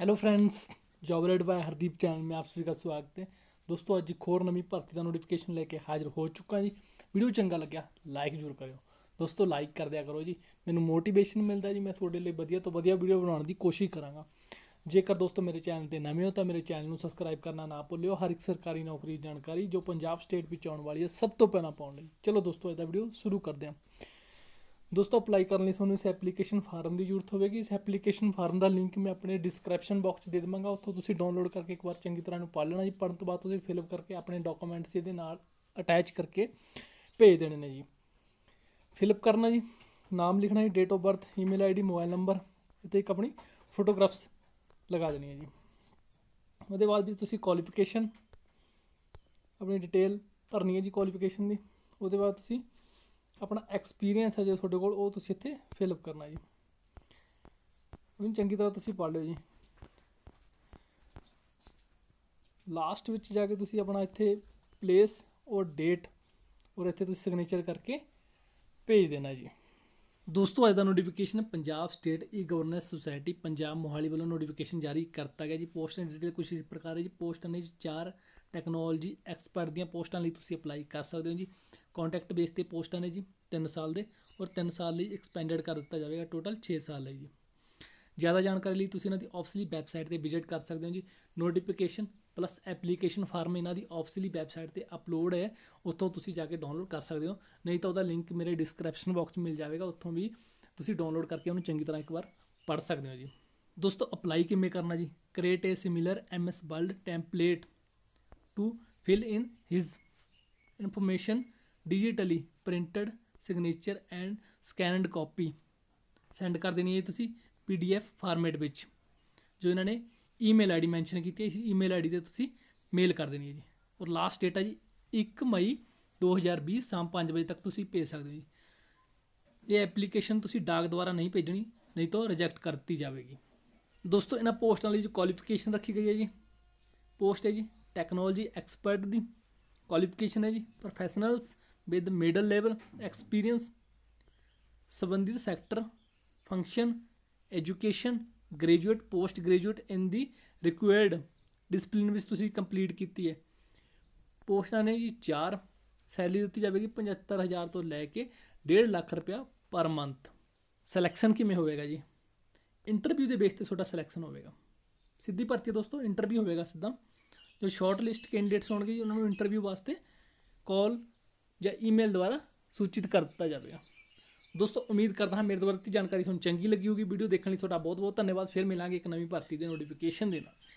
hello friends job raid by Hardeep Hardeep ਮੈਂ ਆਪ आप ਦਾ ਸਵਾਗਤ ਹੈ ਦੋਸਤੋ ਅੱਜ आज एक ਨਵੀਂ ਭਰਤੀ ਦਾ ਨੋਟੀਫਿਕੇਸ਼ਨ ਲੈ ਕੇ ਹਾਜ਼ਰ ਹੋ ਚੁੱਕਾ ਜੀ ਵੀਡੀਓ ਚੰਗਾ ਲੱਗਿਆ ਲਾਈਕ ਜ਼ਰੂਰ ਕਰਿਓ ਦੋਸਤੋ ਲਾਈਕ ਕਰ ਦਿਆ ਕਰੋ ਜੀ ਮੈਨੂੰ ਮੋਟੀਵੇਸ਼ਨ ਮਿਲਦਾ ਜੀ ਮੈਂ ਤੁਹਾਡੇ ਲਈ ਵਧੀਆ ਤੋਂ ਵਧੀਆ ਵੀਡੀਓ ਬਣਾਉਣ ਦੀ ਕੋਸ਼ਿਸ਼ ਕਰਾਂਗਾ ਜੇਕਰ ਦੋਸਤੋ ਮੇਰੇ ਚੈਨਲ ਤੇ ਨਵੇਂ ਹੋ ਤਾਂ ਮੇਰੇ ਚੈਨਲ ਨੂੰ ਸਬਸਕ੍ਰਾਈਬ ਕਰਨਾ ਨਾ ਭੁੱਲਿਓ ਹਰ ਇੱਕ ਸਰਕਾਰੀ ਨੌਕਰੀ ਦੀ ਜਾਣਕਾਰੀ ਜੋ ਪੰਜਾਬ ਸਟੇਟ ਵਿੱਚ ਆਉਣ ਵਾਲੀ ਹੈ ਸਭ ਤੋਂ ਪਹਿਲਾਂ ਪਾਉਣ ਲਈ ਚਲੋ ਦੋਸਤੋ ਅੱਜ ਦਾ ਵੀਡੀਓ ਸ਼ੁਰੂ ਕਰਦੇ ਹਾਂ ਦੋਸਤੋ ਅਪਲਾਈ ਕਰਨ ਲਈ ਤੁਹਾਨੂੰ ਇਸ ਐਪਲੀਕੇਸ਼ਨ ਫਾਰਮ ਦੀ ਜ਼ਰੂਰਤ ਹੋਵੇਗੀ ਇਸ ਐਪਲੀਕੇਸ਼ਨ ਫਾਰਮ ਦਾ ਲਿੰਕ ਮੈਂ ਆਪਣੇ ਡਿਸਕ੍ਰਿਪਸ਼ਨ ਬਾਕਸ 'ਚ ਦੇ ਦਵਾਂਗਾ ਉੱਥੋਂ ਤੁਸੀਂ ਡਾਊਨਲੋਡ ਕਰਕੇ ਇੱਕ ਵਾਰ ਚੰਗੀ ਤਰ੍ਹਾਂ ਨੂੰ ਪੜ੍ਹ ਲੈਣਾ ਜੀ ਪੜ੍ਹਨ ਤੋਂ ਬਾਅਦ ਤੁਸੀਂ ਫਿਲਅਪ ਕਰਕੇ ਆਪਣੇ ਡਾਕੂਮੈਂਟਸ ਇਹਦੇ ਨਾਲ ਅਟੈਚ ਕਰਕੇ ਭੇਜ ਦੇਣੇ ਨੇ ਜੀ ਫਿਲਅਪ ਕਰਨਾ ਜੀ ਨਾਮ ਲਿਖਣਾ ਜੀ date of birth email ID mobile number ਤੇ ਇੱਕ ਆਪਣੀ ਫੋਟੋਗ੍ਰਾਫਸ ਲਗਾ ਦੇਣੀ ਹੈ ਜੀ ਉਹਦੇ ਬਾਅਦ ਵੀ ਤੁਸੀਂ ਕੁਆਲੀਫਿਕੇਸ਼ਨ ਆਪਣੀ ਡਿਟੇਲ ਭਰਨੀ ਹੈ ਜੀ ਕੁਆਲੀਫਿਕੇਸ਼ਨ ਦੀ ਉਹਦੇ ਬਾਅਦ ਤੁਸੀਂ ਆਪਣਾ ਐਕਸਪੀਰੀਅੰਸ ਹੈ ਜੇ ਤੁਹਾਡੇ ਕੋਲ ਉਹ ਤੁਸੀਂ ਇੱਥੇ ਫਿਲ ਅਪ ਕਰਨਾ ਜੀ ਉਹਨੂੰ ਚੰਗੀ ਤਰ੍ਹਾਂ ਤੁਸੀਂ ਪੜ੍ਹ ਲਿਓ ਜੀ ਲਾਸਟ ਵਿੱਚ ਜਾ ਕੇ ਤੁਸੀਂ ਆਪਣਾ ਇੱਥੇ ਪਲੇਸ ਔਰ ਡੇਟ ਔਰ ਇੱਥੇ ਤੁਸੀਂ ਸਿਗਨੇਚਰ ਕਰਕੇ ਭੇਜ ਦੇਣਾ ਜੀ ਦੋਸਤੋ ਅੱਜ ਦਾ notification Punjab state e governance society Punjab Mohali ਵੱਲੋਂ ਨੋਟੀਫਿਕੇਸ਼ਨ ਜਾਰੀ ਕਰਤਾ ਗਿਆ ਜੀ ਪੋਸਟਾਂ ਦੀ ਡਿਟੇਲ ਕੁਝ ਇਸ ਪ੍ਰਕਾਰ ਹੈ ਜੀ ਪੋਸਟਾਂ ਨੇ ਚਾਰ ਟੈਕਨੋਲੋਜੀ ਐਕਸਪਰਟ ਦੀਆਂ ਪੋਸਟਾਂ ਲਈ ਤੁਸੀਂ ਅਪਲਾਈ ਕਰ ਸਕਦੇ ਹੋ ਜੀ ਕੰਟਰੈਕਟ ਬੇਸ ਤੇ ਪੋਸਟਾਂ ਨੇ ਜੀ 3 ਸਾਲ ਦੇ ਔਰ 3 ਸਾਲ ਲਈ ਐਕਸਪੈਂਡਡ ਕਰ ਦਿੱਤਾ ਜਾਵੇਗਾ ਟੋਟਲ 6 ਸਾਲ ਲਈ ਜੀ ਜ਼ਿਆਦਾ ਜਾਣਕਾਰੀ ਲਈ ਤੁਸੀਂ ਇਹਨਾਂ ਦੀ ਆਫਸਲੀ ਵੈਬਸਾਈਟ ਤੇ ਵਿਜ਼ਿਟ ਕਰ ਸਕਦੇ ਹੋ ਜੀ ਨੋਟੀਫਿਕੇਸ਼ਨ ਪਲੱਸ ਐਪਲੀਕੇਸ਼ਨ ਫਾਰਮ ਇਹਨਾਂ ਦੀ ਆਫਸਲੀ ਵੈਬਸਾਈਟ ਤੇ ਅਪਲੋਡ ਹੈ ਉੱਥੋਂ ਤੁਸੀਂ ਜਾ ਕੇ ਡਾਊਨਲੋਡ ਕਰ ਸਕਦੇ ਹੋ ਨਹੀਂ ਤਾਂ ਉਹਦਾ ਲਿੰਕ ਮੇਰੇ ਡਿਸਕ੍ਰਿਪਸ਼ਨ ਬਾਕਸ ਵਿੱਚ ਮਿਲ ਜਾਵੇਗਾ ਉੱਥੋਂ ਵੀ ਤੁਸੀਂ ਡਾਊਨਲੋਡ ਕਰਕੇ ਉਹਨੂੰ ਚੰਗੀ ਤਰ੍ਹਾਂ ਇੱਕ ਵਾਰ ਪੜ੍ਹ ਸਕਦੇ ਹੋ ਜੀ ਦੋਸਤੋ ਅਪਲਾਈ ਕਿਵੇਂ ਕਰਨਾ ਜੀ create a similar MS world template to fill in his information digitally printed signature and scanned copy send ਕਰ ਦੇਣੀ ਹੈ ਤੁਸੀਂ ਪੀਡੀਐਫ ਫਾਰਮੈਟ ਵਿੱਚ ਜੋ ਇਹਨਾਂ ਨੇ ਈਮੇਲ ਆਈਡੀ ਮੈਂਸ਼ਨ ਕੀਤੀ ਹੈ ਇਸ ਈਮੇਲ ਆਈਡੀ ਤੇ ਤੁਸੀਂ ਮੇਲ ਕਰ ਦੇਣੀ ਹੈ ਜੀ ਔਰ ਲਾਸਟ ਡੇਟ ਹੈ ਜੀ 1 ਮਈ 2020 ਸ਼ਾਮ 5 ਵਜੇ ਤੱਕ ਤੁਸੀਂ ਭੇਜ ਸਕਦੇ ਹੋ ਜੀ ਇਹ ਐਪਲੀਕੇਸ਼ਨ ਤੁਸੀਂ ਡਾਕ ਦੁਆਰਾ ਨਹੀਂ ਭੇਜਣੀ ਨਹੀਂ ਤਾਂ ਰਿਜੈਕਟ ਕਰਤੀ ਜਾਵੇਗੀ ਦੋਸਤੋ ਇਹਨਾਂ ਪੋਸਟਾਂ ਲਈ ਜੋ ਕੁਆਲੀਫਿਕੇਸ਼ਨ ਰੱਖੀ ਗਈ ਹੈ ਜੀ ਪੋਸਟ ਹੈ ਜੀ ਟੈਕਨੋਲੋਜੀ ਐਕਸਪਰਟ ਦੀ ਕੁਆਲੀਫਿਕੇਸ਼ਨ ਹੈ ਜੀ professionals with middle level experience ਸੰਬੰਧਿਤ sector function education graduate post graduate in the required discipline ਵਿੱਚ ਤੁਸੀਂ ਕੰਪਲੀਟ ਕੀਤੀ ਹੈ ਪੋਸਟਾਂ ਨੇ ਜੀ 4 ਸੈਲਰੀ ਦਿੱਤੀ ਜਾਵੇਗੀ 75000 ਤੋਂ ਲੈ ਕੇ 1.5 ਲੱਖ ਰੁਪਇਆ ਪਰ ਮੰਥ ਸਿਲੈਕਸ਼ਨ ਕਿਵੇਂ ਹੋਵੇਗਾ ਜੀ ਇੰਟਰਵਿਊ ਦੇ ਬੇਸ ਤੇ ਤੁਹਾਡਾ ਸਿਲੈਕਸ਼ਨ ਹੋਵੇਗਾ ਸਿੱਧੀ ਭਰਤੀ ਹੈ ਦੋਸਤੋ ਇੰਟਰਵਿਊ ਹੋਵੇਗਾ ਸਿੱਧਾ ਜੋ ਸ਼ਾਰਟ ਲਿਸਟ ਕੈਂਡੀਡੇਟਸ ਹੋਣਗੇ ਜੀ ਉਹਨਾਂ ਨੂੰ ਇੰਟਰਵਿਊ ਵਾਸਤੇ ਕਾਲ ਜਾਂ ਈਮੇਲ ਦੁਆਰਾ ਸੂਚਿਤ ਕਰ ਦਿੱਤਾ ਜਾਵੇਗਾ ਦੋਸਤੋ ਉਮੀਦ ਕਰਦਾ ਹਾਂ ਮੇਰੇ ਦੁਆਰਾ ਦਿੱਤੀ ਜਾਣਕਾਰੀ ਤੁਹਾਨੂੰ ਚੰਗੀ ਲੱਗੀ ਹੋਊਗੀ ਵੀਡੀਓ ਦੇਖਣ ਲਈ ਤੁਹਾਡਾ ਬਹੁਤ ਬਹੁਤ ਧੰਨਵਾਦ ਫਿਰ ਮਿਲਾਂਗੇ ਇੱਕ ਨਵੀਂ ਭਰਤੀ ਦੇ ਨੋਟੀਫਿਕੇਸ਼ਨ ਦੇ ਨਾਲ